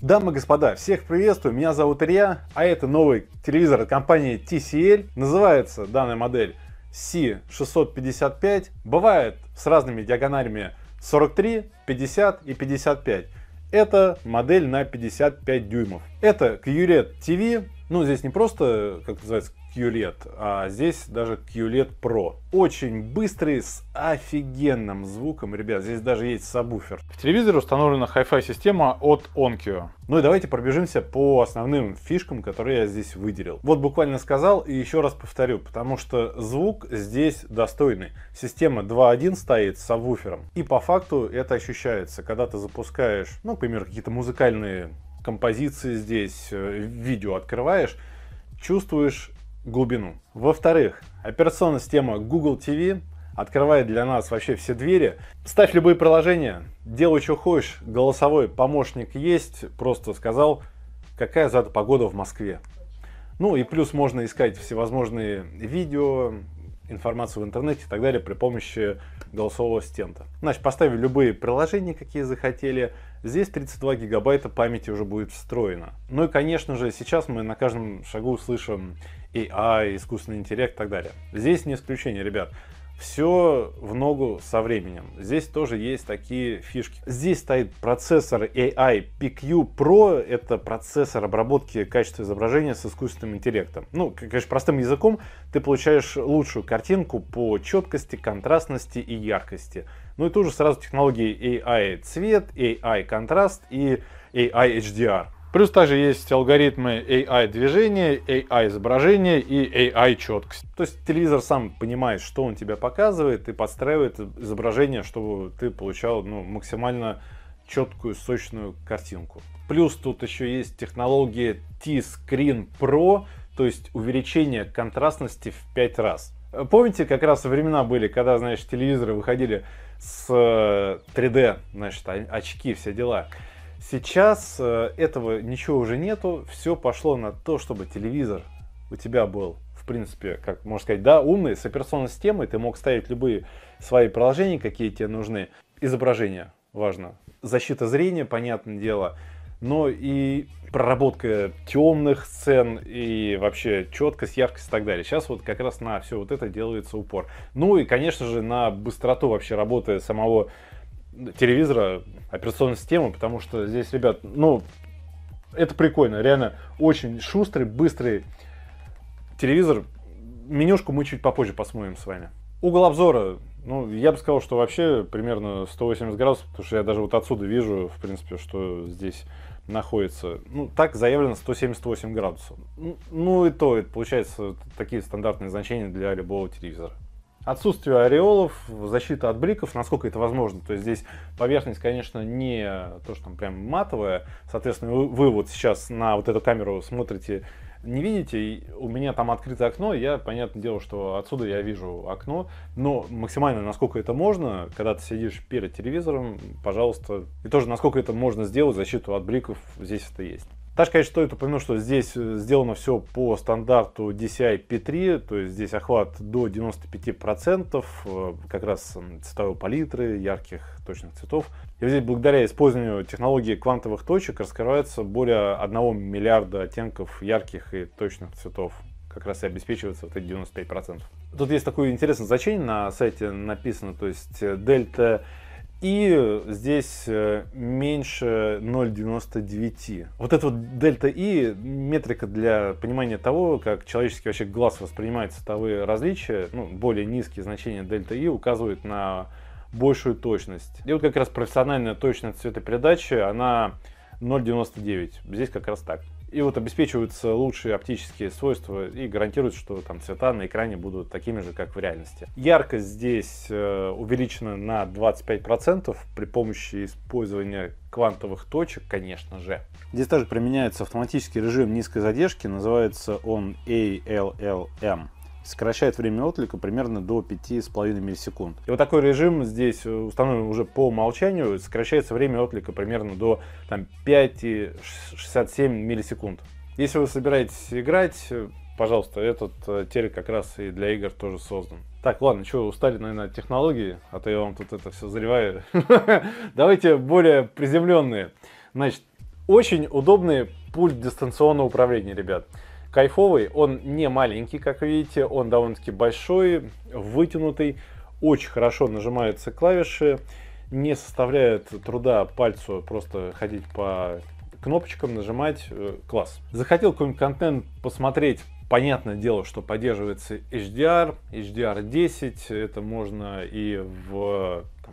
Дамы и господа, всех приветствую, меня зовут Илья, а это новый телевизор от компании TCL. Называется данная модель C655, бывает с разными диагоналями 43, 50 и 55. Это модель на 55 дюймов. Это QLED TV ну, здесь не просто, как называется, QLED, а здесь даже QLED Pro. Очень быстрый, с офигенным звуком. Ребят, здесь даже есть сабвуфер. В телевизоре установлена Hi-Fi система от Onkyo. Ну и давайте пробежимся по основным фишкам, которые я здесь выделил. Вот буквально сказал и еще раз повторю, потому что звук здесь достойный. Система 2.1 стоит с сабвуфером. И по факту это ощущается, когда ты запускаешь, ну, к примеру, какие-то музыкальные композиции здесь, э, видео открываешь, чувствуешь глубину. Во-вторых, операционная система Google TV открывает для нас вообще все двери. Ставь любые приложения, делай, что хочешь, голосовой помощник есть, просто сказал, какая завтра погода в Москве. Ну и плюс можно искать всевозможные видео, информацию в интернете и так далее при помощи голосового стента. Значит, поставили любые приложения, какие захотели. Здесь 32 гигабайта памяти уже будет встроено. Ну и, конечно же, сейчас мы на каждом шагу слышим AI, искусственный интеллект и так далее. Здесь не исключение, ребят. Все в ногу со временем. Здесь тоже есть такие фишки. Здесь стоит процессор AI PQ Pro. Это процессор обработки качества изображения с искусственным интеллектом. Ну, конечно, простым языком ты получаешь лучшую картинку по четкости, контрастности и яркости. Ну и тоже сразу технологии AI цвет, AI контраст и AI HDR. Плюс также есть алгоритмы AI движения, AI изображения и AI четкость. То есть телевизор сам понимает, что он тебе показывает и подстраивает изображение, чтобы ты получал ну, максимально четкую, сочную картинку. Плюс тут еще есть технология T-Screen Pro, то есть увеличение контрастности в 5 раз. Помните, как раз времена были, когда, знаешь, телевизоры выходили с 3D, э, значит, а, очки, все дела. Сейчас э, этого ничего уже нету, все пошло на то, чтобы телевизор у тебя был, в принципе, как можно сказать, да, умный, с операционной системой, ты мог ставить любые свои приложения, какие тебе нужны, изображение важно, защита зрения, понятное дело, но и проработка темных сцен и вообще четкость, яркость и так далее. Сейчас вот как раз на все вот это делается упор. Ну и, конечно же, на быстроту вообще работы самого телевизора операционную систему, потому что здесь, ребят, ну, это прикольно, реально очень шустрый, быстрый телевизор. Менюшку мы чуть попозже посмотрим с вами. Угол обзора, ну, я бы сказал, что вообще примерно 180 градусов, потому что я даже вот отсюда вижу, в принципе, что здесь находится. Ну, так заявлено 178 градусов. Ну и то, это получается такие стандартные значения для любого телевизора. Отсутствие ореолов, защита от бликов, насколько это возможно. То есть здесь поверхность, конечно, не то, что там прям матовая. Соответственно, вы, вот сейчас на вот эту камеру смотрите, не видите. у меня там открыто окно, я, понятное дело, что отсюда я вижу окно. Но максимально, насколько это можно, когда ты сидишь перед телевизором, пожалуйста. И тоже, насколько это можно сделать, защиту от бликов здесь это есть. Также, конечно, стоит упомянуть, что здесь э, сделано все по стандарту DCI P3, то есть здесь охват до 95%, э, как раз цветовой палитры, ярких точных цветов. И здесь благодаря использованию технологии квантовых точек раскрывается более 1 миллиарда оттенков ярких и точных цветов как раз и обеспечивается вот эти 95%. Тут есть такое интересное значение на сайте написано, то есть э, дельта и э, здесь э, меньше 0,99. Вот это вот дельта И метрика для понимания того, как человеческий вообще глаз воспринимает цветовые различия, ну, более низкие значения дельта И указывают на большую точность. И вот как раз профессиональная точность цветопередачи, она 0,99. Здесь как раз так. И вот обеспечиваются лучшие оптические свойства и гарантируют, что там цвета на экране будут такими же, как в реальности. Яркость здесь э, увеличена на 25% при помощи использования квантовых точек, конечно же. Здесь также применяется автоматический режим низкой задержки, называется он ALLM сокращает время отклика примерно до 5,5 миллисекунд. И вот такой режим здесь э, установлен уже по умолчанию, сокращается время отклика примерно до 5,67 миллисекунд. Если вы собираетесь играть, э, пожалуйста, этот э, телек как раз и для игр тоже создан. Так, ладно, что, устали, наверное, от технологии, а то я вам тут это все зареваю. Давайте более приземленные. Значит, очень удобный пульт дистанционного управления, ребят кайфовый. Он не маленький, как видите, он довольно-таки большой, вытянутый. Очень хорошо нажимаются клавиши. Не составляет труда пальцу просто ходить по кнопочкам, нажимать. Э, класс. Захотел какой-нибудь контент посмотреть Понятное дело, что поддерживается HDR, HDR10, это можно и в там,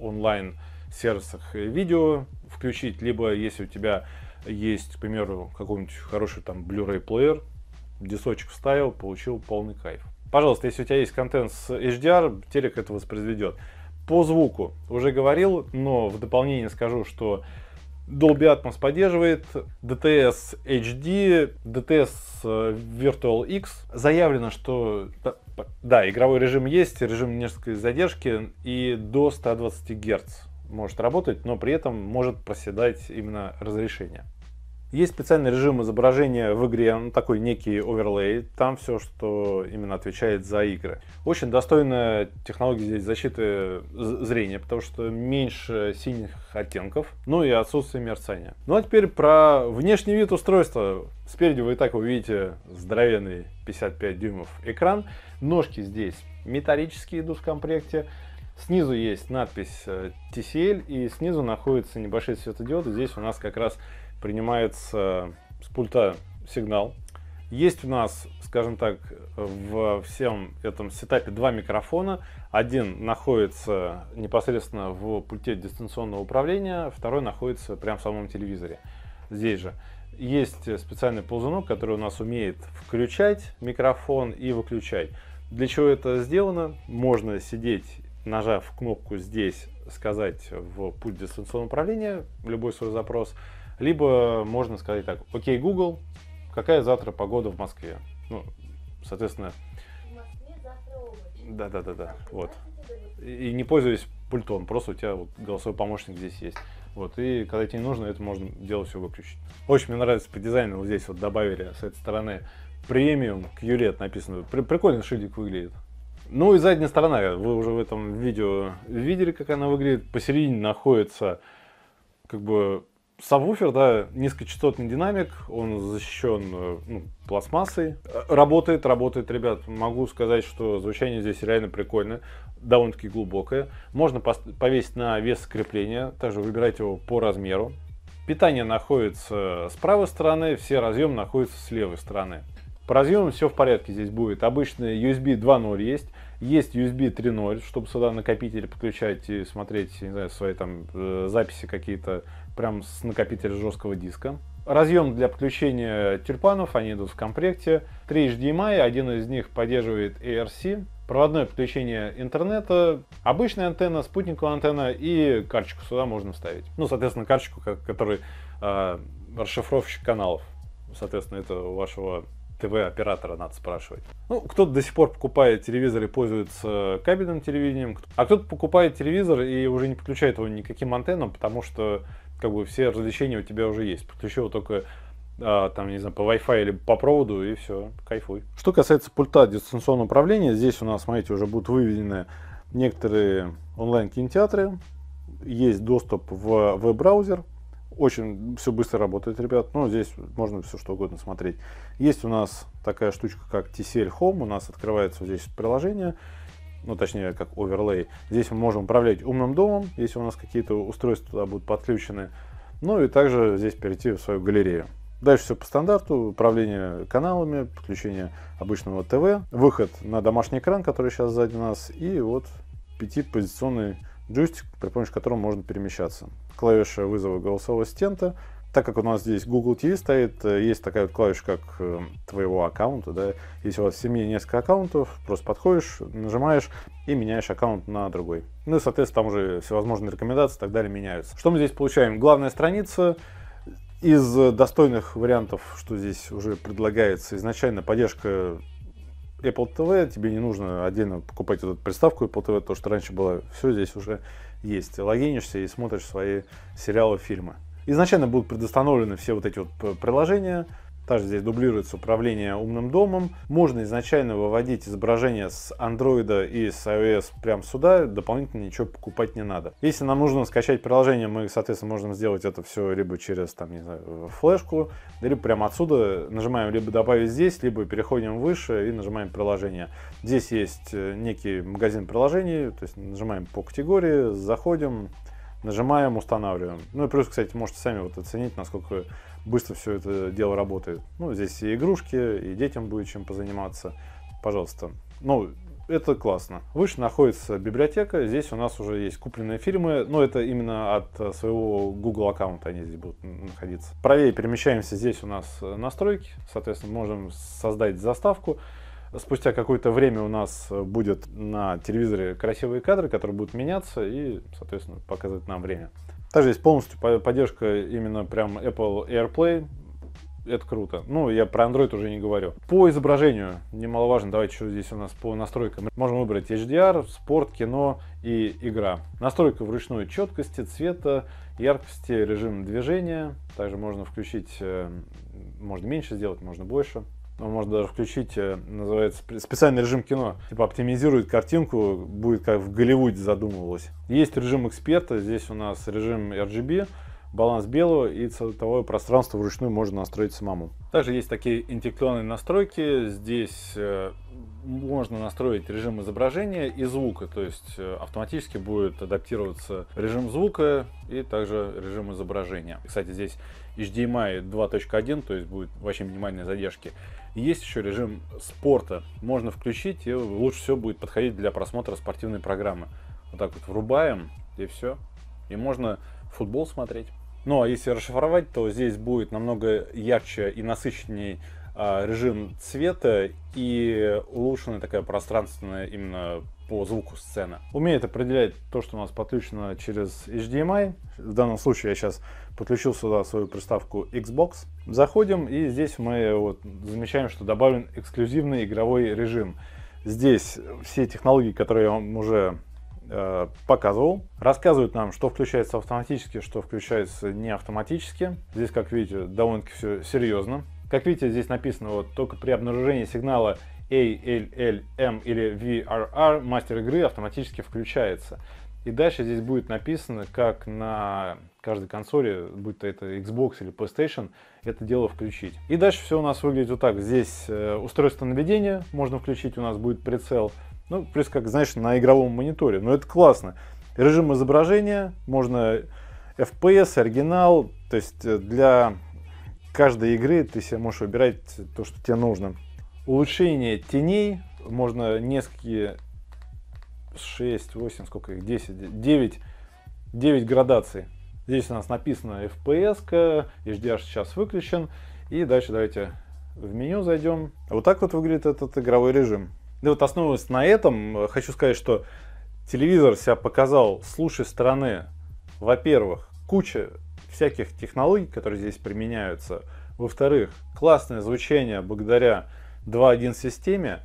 онлайн сервисах э, видео включить, либо если у тебя есть, к примеру, какой-нибудь хороший там Blu-ray плеер, дисочек вставил, получил полный кайф. Пожалуйста, если у тебя есть контент с HDR, телек это воспроизведет. По звуку уже говорил, но в дополнение скажу, что Dolby Atmos поддерживает, DTS HD, DTS Virtual X. Заявлено, что да, игровой режим есть, режим несколько задержки и до 120 Гц может работать, но при этом может проседать именно разрешение. Есть специальный режим изображения в игре, ну, такой некий оверлей, там все, что именно отвечает за игры. Очень достойная технология здесь защиты зрения, потому что меньше синих оттенков, ну и отсутствие мерцания. Ну а теперь про внешний вид устройства. Спереди вы и так увидите здоровенный 55 дюймов экран. Ножки здесь металлические идут в комплекте. Снизу есть надпись э, TCL и снизу находятся небольшие светодиоды. Здесь у нас как раз принимается с пульта сигнал. Есть у нас, скажем так, в всем этом сетапе два микрофона. Один находится непосредственно в пульте дистанционного управления, второй находится прямо в самом телевизоре, здесь же. Есть специальный ползунок, который у нас умеет включать микрофон и выключать. Для чего это сделано? Можно сидеть, нажав кнопку здесь, сказать в пульт дистанционного управления любой свой запрос – либо можно сказать так, окей, Google, какая завтра погода в Москве? Ну, соответственно... В Москве завтра облачно. Да-да-да, вот. И не пользуясь пультом, просто у тебя вот голосовой помощник здесь есть. Вот, и когда тебе не нужно, это можно дело все выключить. Очень мне нравится по дизайну, вот здесь вот добавили с этой стороны премиум QLED написано. При, прикольно шильдик выглядит. Ну и задняя сторона, вы уже в этом видео видели, как она выглядит. Посередине находится как бы Сабвуфер, да, низкочастотный динамик, он защищен э, ну, пластмассой. Э, работает, работает, ребят. Могу сказать, что звучание здесь реально прикольное, довольно-таки глубокое. Можно повесить на вес скрепления, также выбирать его по размеру. Питание находится с правой стороны, все разъемы находятся с левой стороны. По разъемам все в порядке здесь будет. Обычный USB 2.0 есть. Есть USB 3.0, чтобы сюда накопитель подключать и смотреть, не знаю, свои там э, записи какие-то прям с накопителя жесткого диска. Разъем для подключения тюльпанов, они идут в комплекте. Три HDMI, один из них поддерживает ARC. Проводное подключение интернета, обычная антенна, спутниковая антенна и карточку сюда можно вставить. Ну, соответственно, карточку, который э, а, расшифровщик каналов. Соответственно, это у вашего ТВ-оператора надо спрашивать. Ну, кто-то до сих пор покупает телевизор и пользуется кабельным телевидением, а кто-то покупает телевизор и уже не подключает его никаким антеннам, потому что как бы все развлечения у тебя уже есть. Подключил только а, там, не знаю, по Wi-Fi или по проводу, и все, кайфуй. Что касается пульта дистанционного управления, здесь у нас, смотрите, уже будут выведены некоторые онлайн-кинотеатры, есть доступ в веб-браузер, очень все быстро работает, ребят. Ну, здесь можно все что угодно смотреть. Есть у нас такая штучка, как TCL Home. У нас открывается вот здесь приложение, ну, точнее, как оверлей Здесь мы можем управлять умным домом, если у нас какие-то устройства туда будут подключены. Ну, и также здесь перейти в свою галерею. Дальше все по стандарту. Управление каналами, подключение обычного ТВ, выход на домашний экран, который сейчас сзади нас, и вот пятипозиционный джойстик, при помощи которого можно перемещаться. Клавиша вызова голосового ассистента. Так как у нас здесь Google TV стоит, э, есть такая вот клавиша, как э, твоего аккаунта. Да? Если у вас в семье несколько аккаунтов, просто подходишь, нажимаешь и меняешь аккаунт на другой. Ну и, соответственно, там уже всевозможные рекомендации и так далее меняются. Что мы здесь получаем? Главная страница, из достойных вариантов, что здесь уже предлагается, изначально поддержка Apple TV, тебе не нужно отдельно покупать эту приставку Apple TV, то, что раньше было, все здесь уже есть. логинишься и смотришь свои сериалы, фильмы. Изначально будут предустановлены все вот эти вот приложения, также здесь дублируется управление умным домом. Можно изначально выводить изображение с Android и с iOS прямо сюда. Дополнительно ничего покупать не надо. Если нам нужно скачать приложение, мы, соответственно, можем сделать это все либо через, там, не знаю, флешку, либо прямо отсюда нажимаем либо добавить здесь, либо переходим выше и нажимаем приложение. Здесь есть э, некий магазин приложений, то есть нажимаем по категории, заходим, нажимаем, устанавливаем. Ну и плюс, кстати, можете сами вот оценить, насколько быстро все это дело работает. Ну, здесь и игрушки, и детям будет чем позаниматься. Пожалуйста. Ну, это классно. Выше находится библиотека, здесь у нас уже есть купленные фильмы, но ну, это именно от э, своего Google аккаунта они здесь будут находиться. Правее перемещаемся, здесь у нас э, настройки, соответственно, можем создать заставку. Спустя какое-то время у нас э, будет на телевизоре красивые кадры, которые будут меняться и, соответственно, показывать нам время. Также есть полностью поддержка именно прям Apple AirPlay. Это круто. Ну, я про Android уже не говорю. По изображению немаловажно, давайте еще здесь у нас по настройкам. Можем выбрать HDR, спорт, кино и игра. Настройка вручную четкости, цвета, яркости, режим движения. Также можно включить, э, можно меньше сделать, можно больше ну, можно даже включить, э, называется, специальный режим кино. Типа оптимизирует картинку, будет как в Голливуде задумывалось. Есть режим эксперта, здесь у нас режим RGB, баланс белого и цветовое пространство вручную можно настроить самому. Также есть такие интеллектуальные настройки, здесь э, можно настроить режим изображения и звука, то есть э, автоматически будет адаптироваться режим звука и также режим изображения. Кстати, здесь HDMI 2.1, то есть будет вообще минимальные задержки. Есть еще режим спорта, можно включить и лучше всего будет подходить для просмотра спортивной программы. Вот так вот врубаем и все. И можно футбол смотреть. Ну а если расшифровать, то здесь будет намного ярче и насыщеннее а, режим цвета и улучшенная такая пространственная именно по звуку сцена. Умеет определять то, что у нас подключено через HDMI. В данном случае я сейчас подключил сюда свою приставку Xbox. Заходим и здесь мы вот замечаем, что добавлен эксклюзивный игровой режим. Здесь все технологии, которые я вам уже э, показывал, рассказывают нам, что включается автоматически, что включается не автоматически. Здесь, как видите, довольно-таки все серьезно. Как видите, здесь написано, вот только при обнаружении сигнала ALLM или VRR мастер игры автоматически включается. И дальше здесь будет написано, как на каждой консоли, будь то это Xbox или PlayStation, это дело включить. И дальше все у нас выглядит вот так. Здесь э, устройство наведения можно включить, у нас будет прицел. Ну, плюс, как знаешь, на игровом мониторе. Но это классно. Режим изображения, можно FPS, оригинал. То есть э, для каждой игры ты себе можешь выбирать то, что тебе нужно. Улучшение теней. Можно несколько 6, 8, сколько их, 10, 9, 9 градаций. Здесь у нас написано FPS, -ка, HDR сейчас выключен. И дальше давайте в меню зайдем. Вот так вот выглядит этот игровой режим. И вот основываясь на этом, хочу сказать, что телевизор себя показал с лучшей стороны. Во-первых, куча всяких технологий, которые здесь применяются. Во-вторых, классное звучание благодаря 2.1 системе.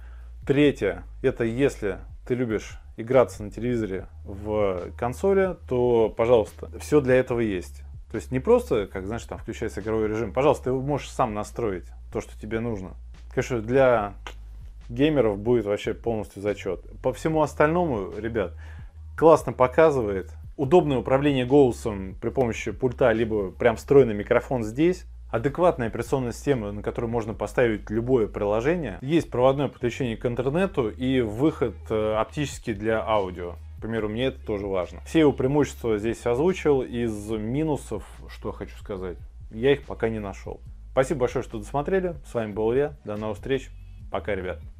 Третье, это если ты любишь играться на телевизоре в консоли, то, пожалуйста, все для этого есть. То есть не просто, как, знаешь, там включается игровой режим. Пожалуйста, ты можешь сам настроить, то, что тебе нужно. Конечно, для геймеров будет вообще полностью зачет. По всему остальному, ребят, классно показывает удобное управление голосом при помощи пульта, либо прям встроенный микрофон здесь, адекватная операционная система, на которую можно поставить любое приложение, есть проводное подключение к интернету и выход э, оптический для аудио. К примеру, мне это тоже важно. Все его преимущества здесь озвучил. Из минусов, что хочу сказать, я их пока не нашел. Спасибо большое, что досмотрели. С вами был я. До новых встреч. Пока, ребят.